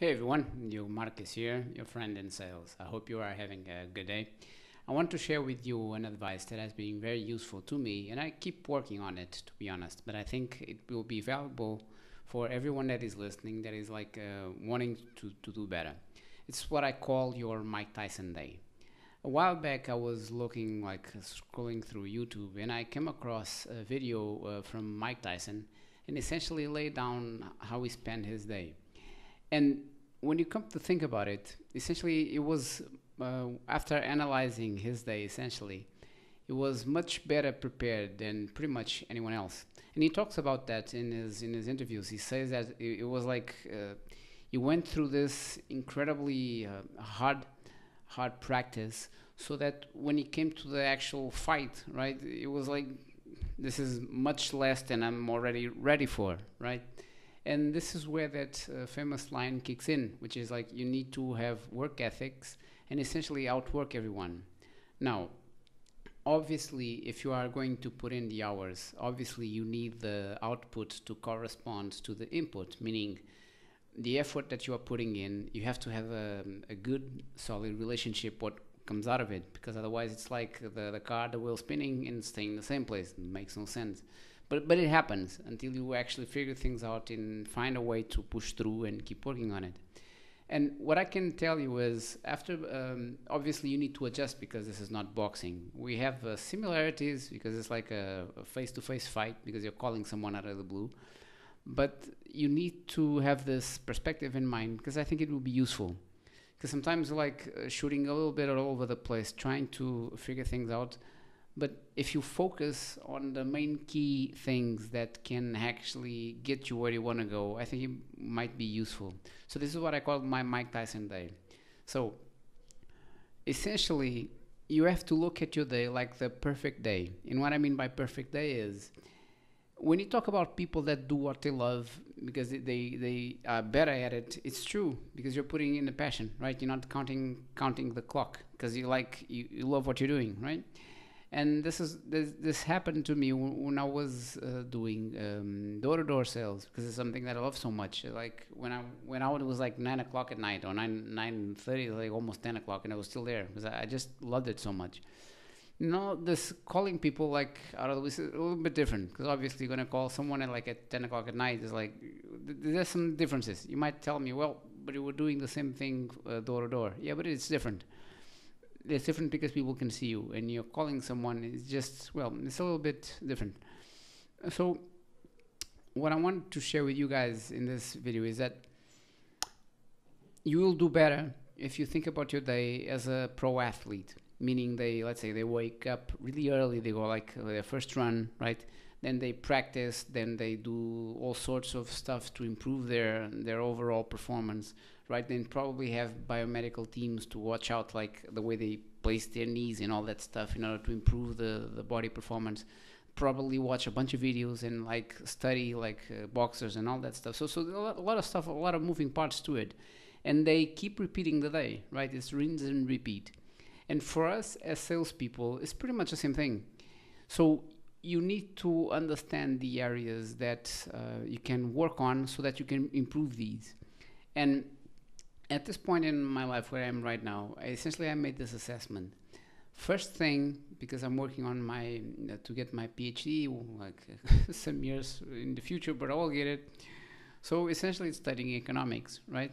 Hey everyone, Mark Marcus here, your friend in sales. I hope you are having a good day. I want to share with you an advice that has been very useful to me, and I keep working on it to be honest, but I think it will be valuable for everyone that is listening that is like uh, wanting to, to do better. It's what I call your Mike Tyson day. A while back, I was looking like scrolling through YouTube, and I came across a video uh, from Mike Tyson and essentially laid down how he spent his day. And when you come to think about it, essentially, it was uh, after analyzing his day, essentially, it was much better prepared than pretty much anyone else. And he talks about that in his in his interviews. He says that it, it was like uh, he went through this incredibly uh, hard hard practice so that when he came to the actual fight, right, it was like this is much less than I'm already ready for, right? And this is where that uh, famous line kicks in, which is like you need to have work ethics and essentially outwork everyone. Now, obviously, if you are going to put in the hours, obviously you need the output to correspond to the input, meaning the effort that you are putting in, you have to have a, a good, solid relationship what comes out of it, because otherwise it's like the, the car, the wheel spinning and staying in the same place. It makes no sense. But but it happens until you actually figure things out and find a way to push through and keep working on it. And what I can tell you is, after um, obviously you need to adjust because this is not boxing. We have uh, similarities because it's like a, face-to-face fight because you're calling someone out of the blue, but you need to have this perspective in mind because I think it will be useful. Because sometimes like uh, shooting a little bit all over the place, trying to figure things out but if you focus on the main key things that can actually get you where you want to go, I think it might be useful. So this is what I call my Mike Tyson day. So essentially, you have to look at your day like the perfect day. And what I mean by perfect day is when you talk about people that do what they love because they, they, are better at it, it's true because you're putting in the passion, right? You're not counting counting the clock because you like you, you love what you're doing, right? and this is this, this happened to me when I was uh, doing um, door-to-door sales because it's something that I love so much. Like when I when I was like nine o'clock at night or nine nine thirty, like almost ten o'clock, and I was still there because I, I just loved it so much. No, this calling people like out of the is a little bit different because obviously you're gonna call someone at like at ten o'clock at night is like there's some differences. You might tell me, well, but you were doing the same thing door to door. Yeah, but it's different it's different because people can see you and you're calling someone It's just well it's a little bit different so what i want to share with you guys in this video is that you will do better if you think about your day as a pro athlete meaning they let's say they wake up really early they go like their first run right then they practice then they do all sorts of stuff to improve their their overall performance right? Then probably have biomedical teams to watch out, like the way they place their knees and all that stuff, in order to improve the the body performance. Probably watch a bunch of videos and like study like uh, boxers and all that stuff. So so a lot of stuff, a lot of moving parts to it, and they keep repeating the day, right? It's rinse and repeat. And for us as salespeople, it's pretty much the same thing. So you need to understand the areas that uh, you can work on so that you can improve these. And at this point in my life where I am right now, essentially I made this assessment. First thing, because I'm working on my uh, to get my PhD, like some years in the future, but I will get it. So essentially, it's studying economics, right?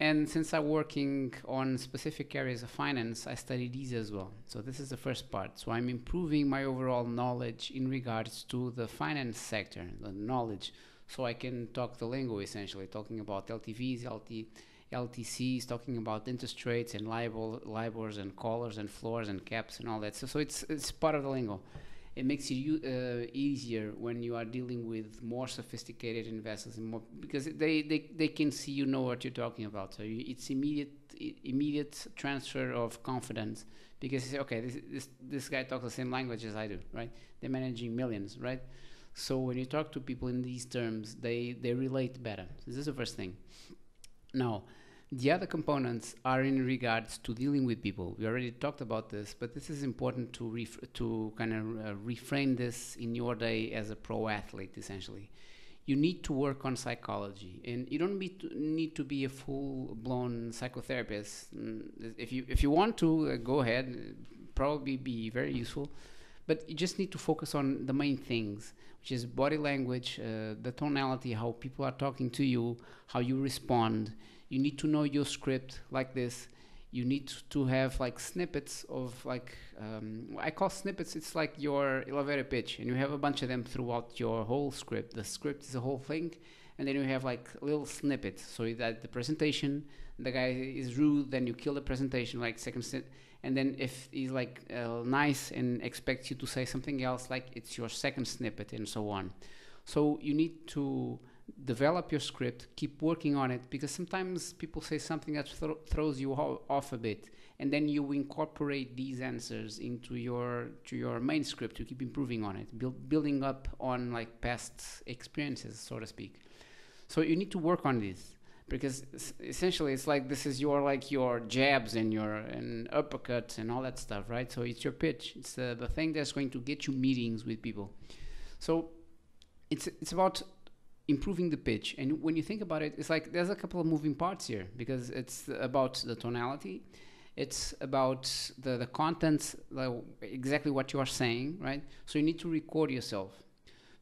And since I'm working on specific areas of finance, I study these as well. So this is the first part. So I'm improving my overall knowledge in regards to the finance sector, the knowledge, so I can talk the lingo essentially, talking about LTVs, LTVs, LTCs, talking about interest rates and libel, libors and collars and floors and caps and all that. So, so it's it's part of the lingo. It makes it uh, easier when you are dealing with more sophisticated investors and more because they, they, they can see you know what you're talking about. So you, it's immediate immediate transfer of confidence because you say, okay, this, this this guy talks the same language as I do, right? They're managing millions, right? So when you talk to people in these terms, they they relate better. So this is the first thing. Now, the other components are in regards to dealing with people. We already talked about this, but this is important to to kind of uh, reframe this in your day as a pro athlete, essentially. You need to work on psychology, and you don't need to be a full-blown psychotherapist. Mm, if you if you want to, uh, go ahead. Probably be very useful, but you just need to focus on the main things which is body language, uh, the tonality, how people are talking to you, how you respond you need to know your script like this you need to have like snippets of like um, I call snippets. It's like your elevator pitch, and you have a bunch of them throughout your whole script. The script is a whole thing, and then you have like little snippets. So that the presentation, the guy is rude, then you kill the presentation like second, and then if he's like uh, nice and expects you to say something else, like it's your second snippet, and so on. So you need to develop your script, keep working on it, because sometimes people say something that thro- throws you off a bit, and then you incorporate these answers into your to your main script to keep improving on it, build, building up on like past experiences, so to speak. So you need to work on this because essentially it's like this is your like your jabs and your and uppercuts and all that stuff, right? So it's your pitch. It's uh, the thing that's going to get you meetings with people. So it's it's about improving the pitch. And when you think about it, it's like there's a couple of moving parts here because it's about the tonality, it's about the, the contents, exactly what you are saying, right? So you need to record yourself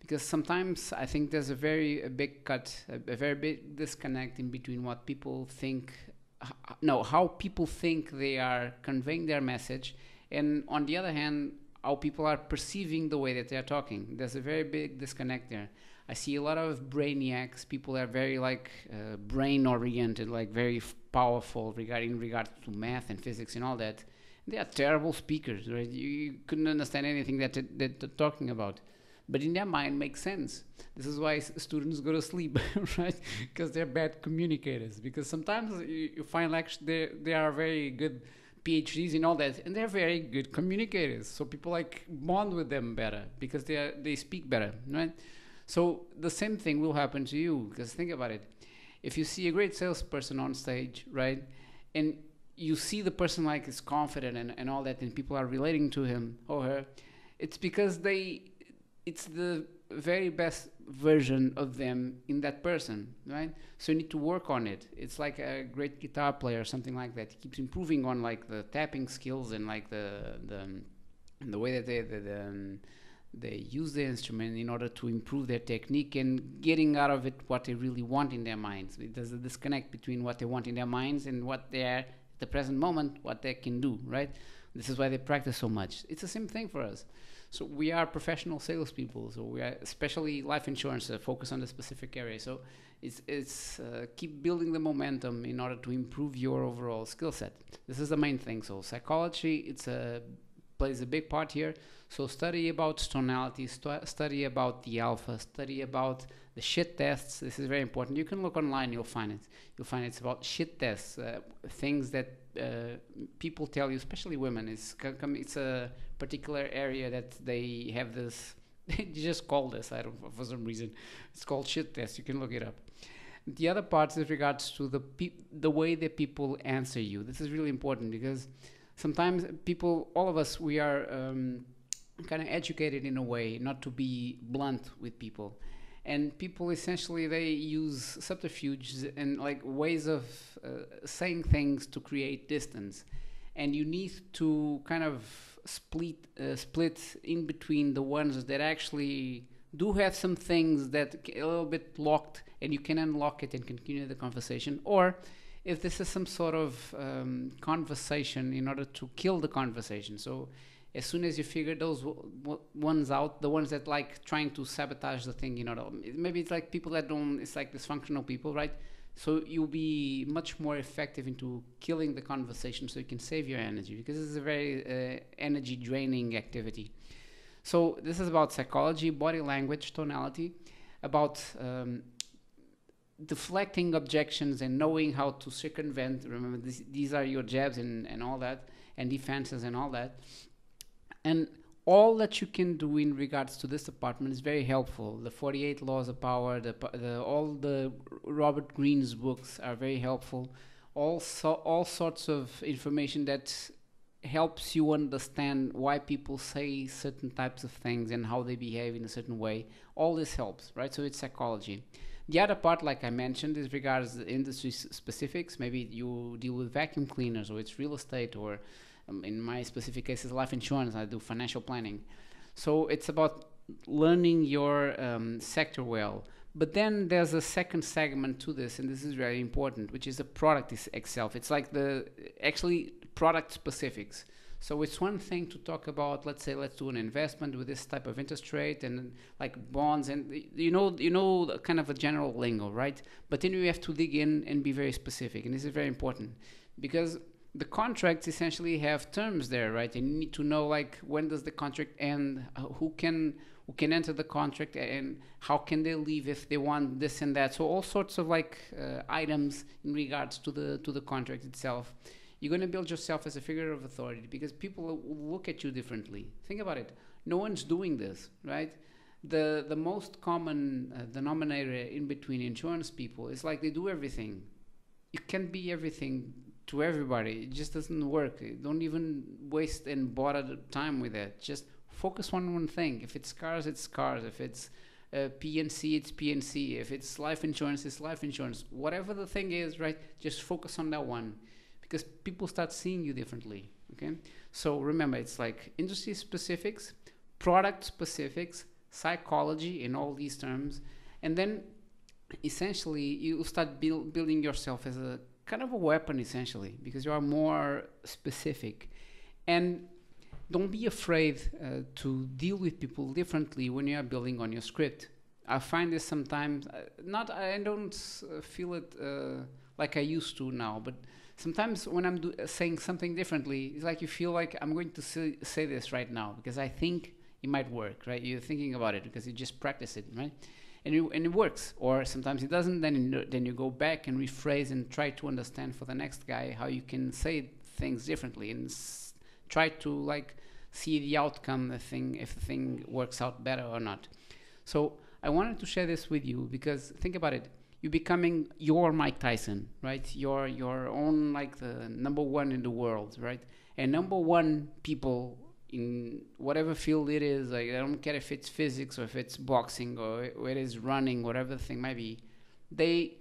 because sometimes I think there's a very a big cut, a, a, very big disconnect in between what people think, no, how people think they are conveying their message. And on the other hand, how people are perceiving the way that they are talking. There's a very big disconnect there. I see a lot of brainiacs. People are very like uh, brain oriented, like very f- powerful regarding regards to math and physics and all that. They are terrible speakers. Right? You, you couldn't understand anything that that they're talking about. But in their mind, makes sense. This is why s- students go to sleep, right? Because they're bad communicators. Because sometimes you, you find like sh- they they are very good PhDs and all that, and they're very good communicators. So people like bond with them better because they are, they speak better, right? So the same thing will happen to you because think about it. If you see a great salesperson on stage, right, and you see the person like is confident and, and all that, and people are relating to him or her, it's because they, it's the very best version of them in that person, right? So you need to work on it. It's like a great guitar player something like that. He keeps improving on like the tapping skills and like the the the way that they the, the, um, they use the instrument in order to improve their technique and getting out of it what they really want in their minds. There's a disconnect between what they want in their minds and what they are at the present moment, what they can do, right? This is why they practice so much. It's the same thing for us. So we are professional salespeople. So we are especially life insurance uh, focus on the specific area. So it's it's uh, keep building the momentum in order to improve your overall skill set. This is the main thing. So psychology it's a plays a big part here. So study about tonality, stu- study about the alpha, study about the shit tests. This is very important. You can look online, you'll find it. You'll find it's about shit tests, uh, things that uh, people tell you, especially women, it's it's a particular area that they have this. they just call this. I don't for some reason. It's called shit test. You can look it up. The other part is regards to the the way that people answer you. This is really important because sometimes people, all of us, we are um, kind of educated in a way not to be blunt with people and people essentially they use subterfuges and like ways of uh, saying things to create distance and you need to kind of split uh, split in between the ones that actually do have some things that a little bit locked and you can unlock it and continue the conversation or if this is some sort of um, conversation in order to kill the conversation so as soon as you figure those ones out, the ones that like trying to sabotage the thing, you know, maybe it's like people that don't, it's like dysfunctional people, right? So you'll be much more effective into killing the conversation so you can save your energy because this is a very uh, energy draining activity. So this is about psychology, body language, tonality, about um, deflecting objections and knowing how to circumvent. Remember, this, these are your jabs and, and all that, and defenses and all that and all that you can do in regards to this apartment is very helpful. The 48 Laws of Power, the, the all the Robert Greene's books are very helpful. All so, all sorts of information that helps you understand why people say certain types of things and how they behave in a certain way. All this helps, right? So it's psychology. The other part, like I mentioned, is regards the industry specifics. Maybe you deal with vacuum cleaners, or it's real estate, or um, in my specific case is life insurance i do financial planning so it's about learning your um, sector well but then there's a second segment to this and this is very important which is the product itself it's like the actually product specifics so it's one thing to talk about let's say let's do an investment with this type of interest rate and like bonds and you know you know kind of a general lingo right but then you have to dig in and be very specific and this is very important because the contracts essentially have terms there, right? And you need to know like when does the contract end, uh, who can who can enter the contract, and how can they leave if they want this and that. So all sorts of like uh, items in regards to the to the contract itself. You're going to build yourself as a figure of authority because people will look at you differently. Think about it. No one's doing this, right? The the most common uh, denominator in between insurance people is like they do everything. You can't be everything to everybody. It just doesn't work. Don't even waste and bother time with that. Just focus on one thing. If it's cars, it's cars. If it's uh, PNC, it's PNC. If it's life insurance, it's life insurance. Whatever the thing is, right? Just focus on that one because people start seeing you differently. Okay. So remember, it's like industry specifics, product specifics, psychology, in all these terms. And then essentially, you start build, building yourself as a kind of a weapon essentially because you are more specific and don't be afraid uh, to deal with people differently when you are building on your script i find this sometimes uh, not i don't uh, feel it uh, like i used to now but sometimes when i'm do- uh, saying something differently it's like you feel like i'm going to say, say this right now because i think it might work right you're thinking about it because you just practice it right and, you, and it works. Or sometimes it doesn't. Then you, then you go back and rephrase and try to understand for the next guy how you can say things differently and s- try to like see the outcome, the thing if the thing works out better or not. So I wanted to share this with you because think about it you're becoming your Mike Tyson, right? You're your own like the number one in the world, right? And number one people in whatever field it is. Like I don't care if it's physics or if it's boxing or, it is running, whatever the thing might be. They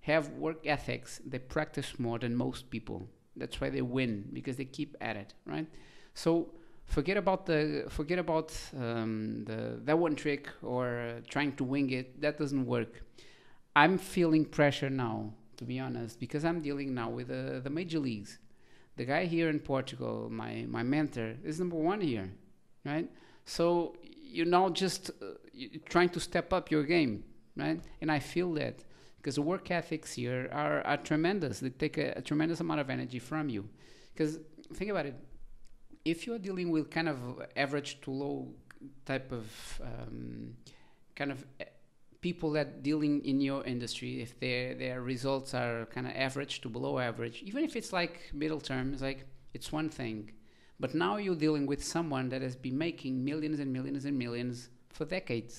have work ethics. They practice more than most people. That's why they win because they keep at it, right? So forget about the forget about um, the that one trick or uh, trying to wing it. That doesn't work. I'm feeling pressure now, to be honest, because I'm dealing now with uh, the major leagues the guy here in Portugal, my my mentor, is number one here, right? So you're now just uh, trying to step up your game, right? And I feel that because the work ethics here are, are tremendous. They take a, a tremendous amount of energy from you. Because think about it, if you're dealing with kind of average to low type of um, kind of people that dealing in your industry, if their their results are kind of average to below average, even if it's like middle term, it's like it's one thing. But now you're dealing with someone that has been making millions and millions and millions for decades,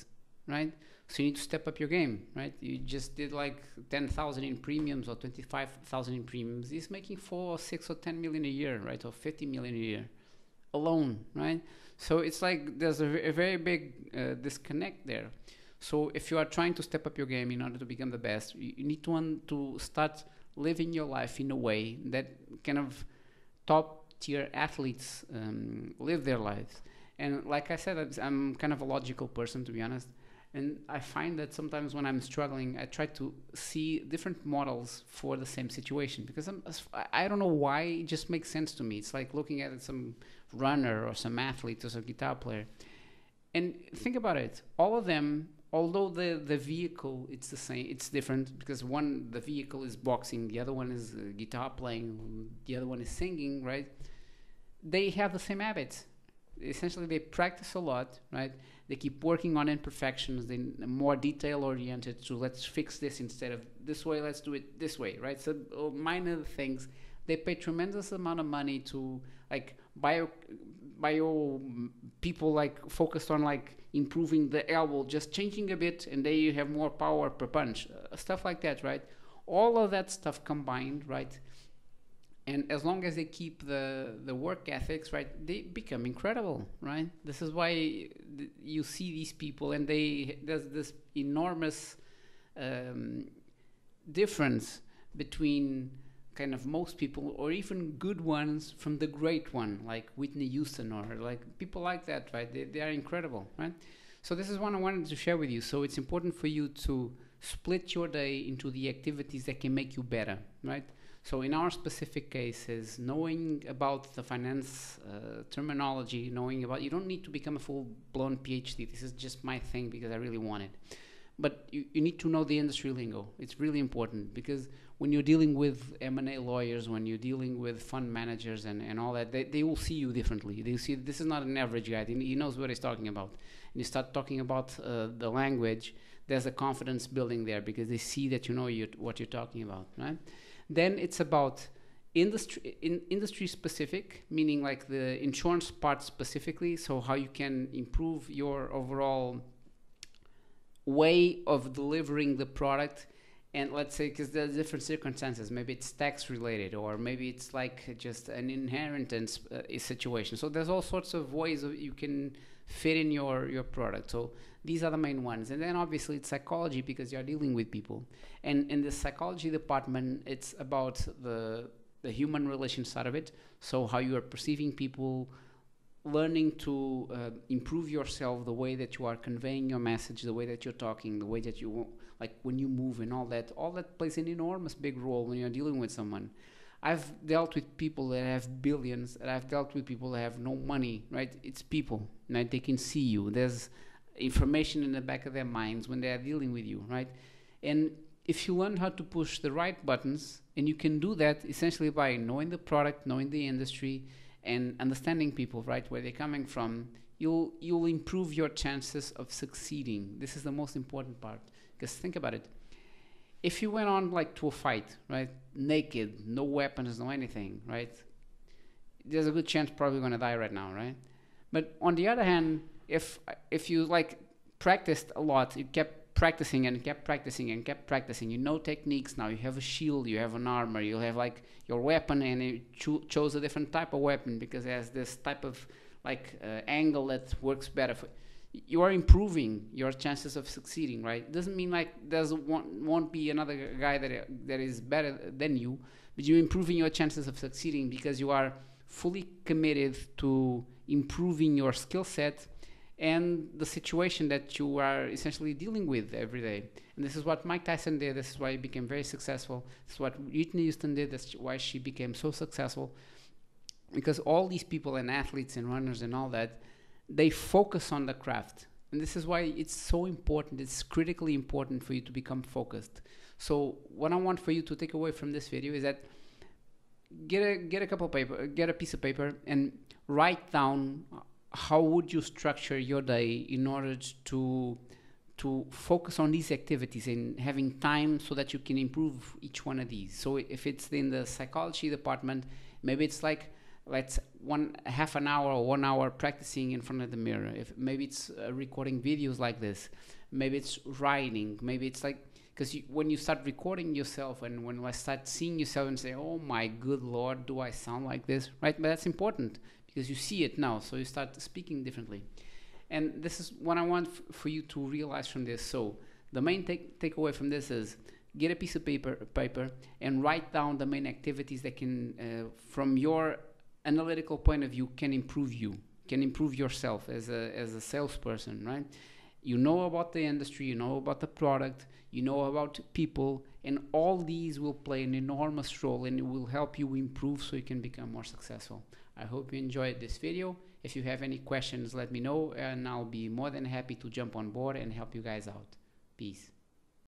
right? So you need to step up your game, right? You just did like 10,000 in premiums or 25,000 in premiums. He's making four or six or 10 million a year, right? Or 50 million a year alone, right? So it's like there's a, a very big uh, disconnect there. So if you are trying to step up your game in order to become the best, you need to un- to start living your life in a way that kind of top tier athletes um, live their lives. And like I said, I'm kind of a logical person to be honest. And I find that sometimes when I'm struggling, I try to see different models for the same situation because I'm, I don't know why it just makes sense to me. It's like looking at some runner or some athlete or some guitar player. And think about it all of them although the the vehicle it's the same it's different because one the vehicle is boxing the other one is uh, guitar playing the other one is singing right they have the same habits essentially they practice a lot right they keep working on imperfections they more detail oriented to let's fix this instead of this way let's do it this way right so uh, minor things they pay tremendous amount of money to like bio bio people like focused on like improving the elbow, just changing a bit, and they have more power per punch, uh, stuff like that, right? All of that stuff combined, right? And as long as they keep the the work ethics, right, they become incredible, right? This is why you see these people, and they there's this enormous um, difference between kind of most people, or even good ones from the great one, like Whitney Houston or like people like that, right? They, they are incredible, right? So this is one I wanted to share with you. So it's important for you to split your day into the activities that can make you better, right? So in our specific cases, knowing about the finance uh, terminology, knowing about you don't need to become a full-blown PhD. This is just my thing because I really want it. But you, you need to know the industry lingo. It's really important because when you're dealing with M&A lawyers, when you're dealing with fund managers and, and all that, they, they will see you differently. They see this is not an average guy. He knows what he's talking about. And you start talking about uh, the language, there's a confidence building there because they see that you know you, what you're talking about, right? Then it's about industry in, industry specific, meaning like the insurance part specifically, so how you can improve your overall way of delivering the product – and let's say because there are different circumstances maybe it's tax related or maybe it's like just an inheritance uh, situation so there's all sorts of ways of you can fit in your your product so these are the main ones and then obviously it's psychology because you're dealing with people and in the psychology department it's about the the human relations side of it so how you are perceiving people learning to uh, improve yourself the way that you are conveying your message the way that you're talking the way that you like when you move and all that all that plays an enormous big role when you're dealing with someone i've dealt with people that have billions and i've dealt with people that have no money right it's people right they can see you there's information in the back of their minds when they are dealing with you right and if you learn how to push the right buttons and you can do that essentially by knowing the product knowing the industry and understanding people, right, where they're coming from, you'll you'll improve your chances of succeeding. This is the most important part. Because think about it. If you went on like to a fight, right, naked, no weapons, no anything, right, there's a good chance probably going to die right now, right? But on the other hand, if if you like practiced a lot, you kept practicing and kept practicing and kept practicing. You know techniques now. You have a shield, you have an armor, you'll have like your weapon, and you cho- chose a different type of weapon because it has this type of like uh, angle that works better. For, you are improving your chances of succeeding, right? Doesn't mean like there's won't, won't be another guy that that is better than you, but you're improving your chances of succeeding because you are fully committed to improving your skill set and the situation that you are essentially dealing with every day. And this is what Mike Tyson did. This is why he became very successful. This is what Whitney Houston did. That's why she became so successful. Because all these people and athletes and runners and all that, they focus on the craft. And this is why it's so important. It's critically important for you to become focused. So what I want for you to take away from this video is that get a get a couple paper, get a piece of paper, and write down how would you structure your day in order to to focus on these activities and having time so that you can improve each one of these so if it's in the psychology department maybe it's like let's one half an hour or one hour practicing in front of the mirror if maybe it's uh, recording videos like this maybe it's writing maybe it's like because when you start recording yourself and when I start seeing yourself and say, "Oh my good lord, do I sound like this?" Right, but that's important because you see it now, so you start speaking differently. And this is what I want for you to realize from this. So the main take takeaway from this is get a piece of paper, paper and write down the main activities that can, uh, from your analytical point of view, can improve you, can improve yourself as a as a salesperson, right? You know about the industry, you know about the product, you know about people, and all these will play an enormous role and it will help you improve so you can become more successful. I hope you enjoyed this video. If you have any questions, let me know and I'll be more than happy to jump on board and help you guys out. Peace.